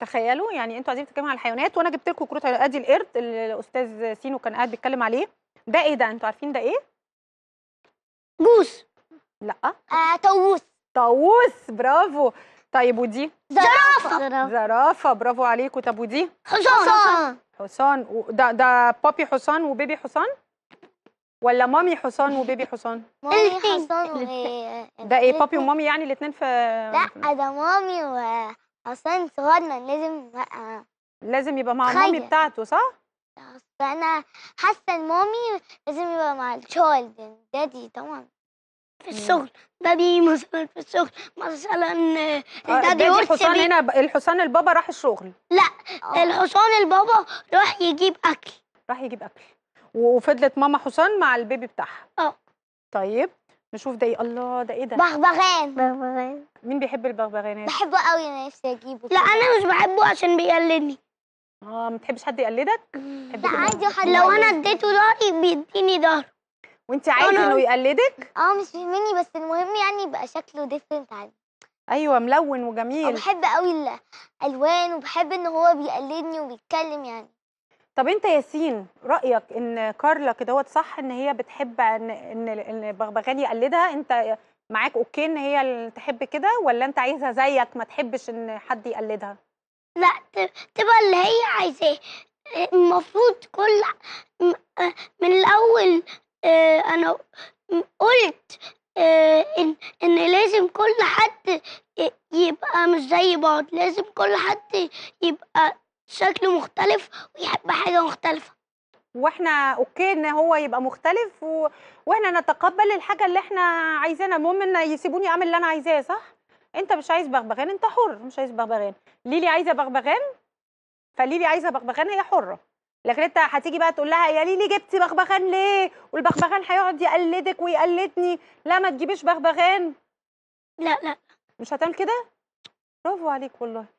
تخيلوا يعني انتوا عايزين تتكلموا على الحيوانات وانا جبت لكم كروت ادي القرد اللي الاستاذ سينو كان قاعد بيتكلم عليه ده ايه ده انتوا عارفين ده ايه جوز لا آه، طاووس طاووس برافو طيب ودي زرافه زرافه برافو عليكم طب ودي حصان حصان حصان ده ده بابي حصان وبيبي حصان ولا مامي حصان وبيبي حصان مامي حصان و... ده ايه بابي ومامي يعني الاثنين في لا ده مامي و اصلا صغرنا لازم بقى لازم يبقى مع المامي بتاعته صح؟ فانا حاسه ان مامي لازم يبقى مع الشايلد دادي طبعا في الشغل دادي مثلا في الشغل مثلا آه، دادي الحصان هنا الحصان البابا راح الشغل لا أوه. الحصان البابا راح يجيب اكل راح يجيب اكل وفضلت ماما حصان مع البيبي بتاعها اه طيب نشوف ده ايه الله ده ايه ده بغبغان بغبغان مين بيحب البغبغانات بحبه قوي انا نفسي اجيبه لا انا مش بحبه عشان بيقلدني اه ما بتحبش حد يقلدك لا عادي حد لو انا اديته ضهري بيديني ضهره وانت عايزه أنا... انه يقلدك اه مش مهمني بس المهم يعني يبقى شكله ديفرنت عني ايوه ملون وجميل بحب قوي الالوان وبحب ان هو بيقلدني وبيتكلم يعني طب انت ياسين رايك ان كارلا كدهوت صح ان هي بتحب ان ان, بغبغان يقلدها انت معاك اوكي ان هي تحب كده ولا انت عايزها زيك ما تحبش ان حد يقلدها لا تبقى اللي هي عايزاه المفروض كل آه، من الاول آه، انا قلت آه، ان ان لازم كل حد يبقى مش زي بعض لازم كل حد يبقى شكله مختلف ويحب حاجة مختلفة واحنا اوكي ان هو يبقى مختلف و... واحنا نتقبل الحاجه اللي احنا عايزينها المهم ان يسيبوني اعمل اللي انا عايزاه صح انت مش عايز بغبغان انت حر مش عايز بغبغان ليلي عايزه بغبغان فليلي عايزه بغبغان هي حره لكن انت هتيجي بقى تقول لها يا ليلي جبتي بغبغان ليه والبغبغان هيقعد يقلدك ويقلدني لا ما تجيبيش بغبغان لا لا مش هتعمل كده برافو عليك والله